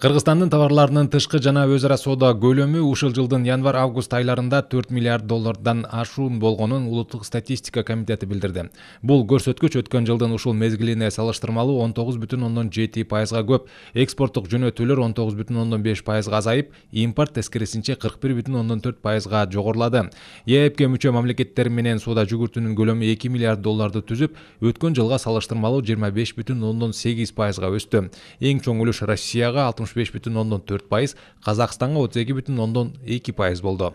Қырғызстанның товарларынын тышқы жана өзіра сода көлемі ұшыл жылдың январ август айларында 4 миллиард доллардан ашуын болғанын ұлыттық статистика комитети билдирди бул көрсөткүч өткөн жылдын ушул мезгилине салыштырмалуу 19,7 пайызға көп экспорттук жөнөтүүлөр 19,5 пайызға азайып импорт тескерисинче 41,4 пайызга жогорулады ээпке мүчө мамлекеттер менен сода жүгүртүүнүн көлемі 2 миллиард долларды түзіп өткөн жылға бүтін 25,8 пайызга өстү эң чоң үлүш Россияға қырық үш бүтүн ондон төрт пайыз казакстанга отуз эки бүтүн ондон эки пайыз болду